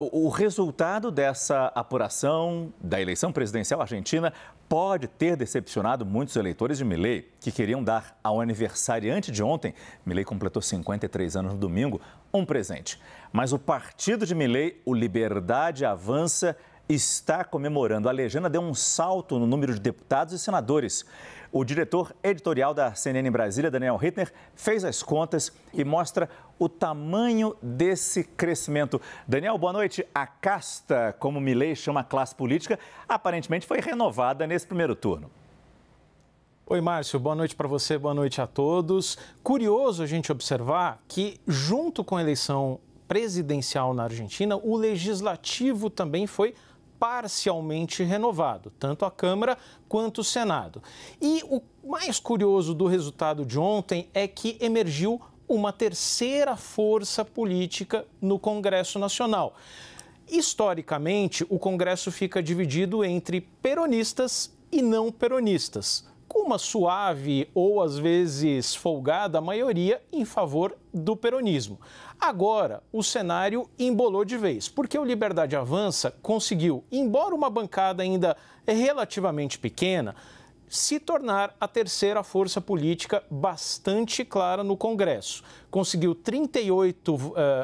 O resultado dessa apuração da eleição presidencial argentina pode ter decepcionado muitos eleitores de Milei, que queriam dar ao aniversariante de ontem, Milei completou 53 anos no domingo, um presente. Mas o partido de Milei, o Liberdade Avança, está comemorando. A legenda deu um salto no número de deputados e senadores. O diretor editorial da CNN Brasília, Daniel Rittner, fez as contas e mostra o tamanho desse crescimento. Daniel, boa noite. A casta, como Milei chama a classe política, aparentemente foi renovada nesse primeiro turno. Oi, Márcio, boa noite para você, boa noite a todos. Curioso a gente observar que, junto com a eleição presidencial na Argentina, o legislativo também foi parcialmente renovado, tanto a Câmara quanto o Senado. E o mais curioso do resultado de ontem é que emergiu uma terceira força política no Congresso Nacional. Historicamente, o Congresso fica dividido entre peronistas e não peronistas uma suave ou às vezes folgada maioria em favor do peronismo. Agora, o cenário embolou de vez, porque o Liberdade Avança conseguiu, embora uma bancada ainda relativamente pequena, se tornar a terceira força política bastante clara no Congresso. Conseguiu 38,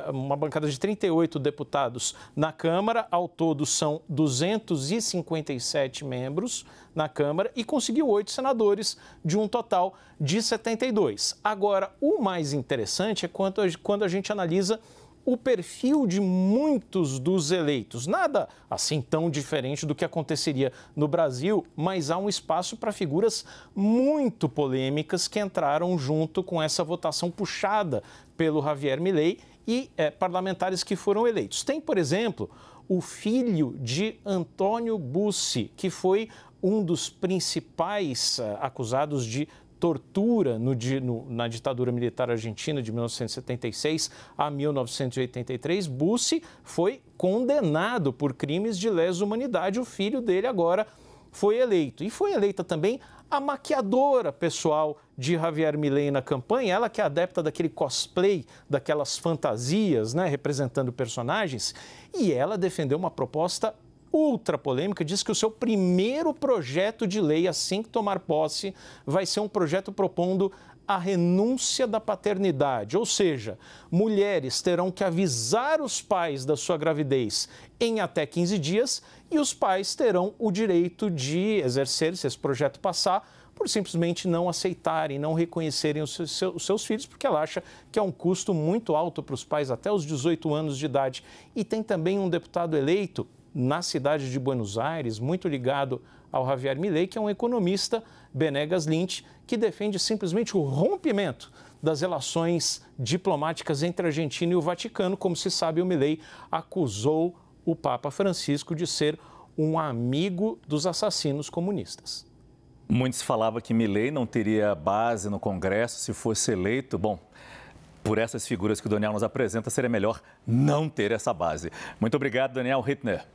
eh, uma bancada de 38 deputados na Câmara, ao todo são 257 membros na Câmara, e conseguiu oito senadores, de um total de 72. Agora, o mais interessante é quando a gente analisa o perfil de muitos dos eleitos. Nada assim tão diferente do que aconteceria no Brasil, mas há um espaço para figuras muito polêmicas que entraram junto com essa votação puxada pelo Javier Milei e é, parlamentares que foram eleitos. Tem, por exemplo, o filho de Antônio Bussi, que foi um dos principais eh, acusados de tortura no, no, na ditadura militar argentina de 1976 a 1983, Bussi foi condenado por crimes de lesa humanidade. O filho dele agora foi eleito. E foi eleita também a maquiadora pessoal de Javier Milei na campanha, ela que é adepta daquele cosplay, daquelas fantasias, né, representando personagens, e ela defendeu uma proposta ultra polêmica, diz que o seu primeiro projeto de lei, assim que tomar posse, vai ser um projeto propondo a renúncia da paternidade, ou seja, mulheres terão que avisar os pais da sua gravidez em até 15 dias e os pais terão o direito de exercer, se esse projeto passar, por simplesmente não aceitarem, não reconhecerem os seus, os seus, filhos, porque ela acha que é um custo muito alto para os pais até os 18 anos de idade. E tem também um deputado eleito na cidade de Buenos Aires, muito ligado ao Javier Milei, que é um economista, Benegas Lynch, que defende simplesmente o rompimento das relações diplomáticas entre a Argentina e o Vaticano. Como se sabe, o Milei acusou o Papa Francisco de ser um amigo dos assassinos comunistas. Muitos falavam que Milley não teria base no Congresso se fosse eleito. Bom, por essas figuras que o Daniel nos apresenta, seria melhor não ter essa base. Muito obrigado, Daniel Rittner.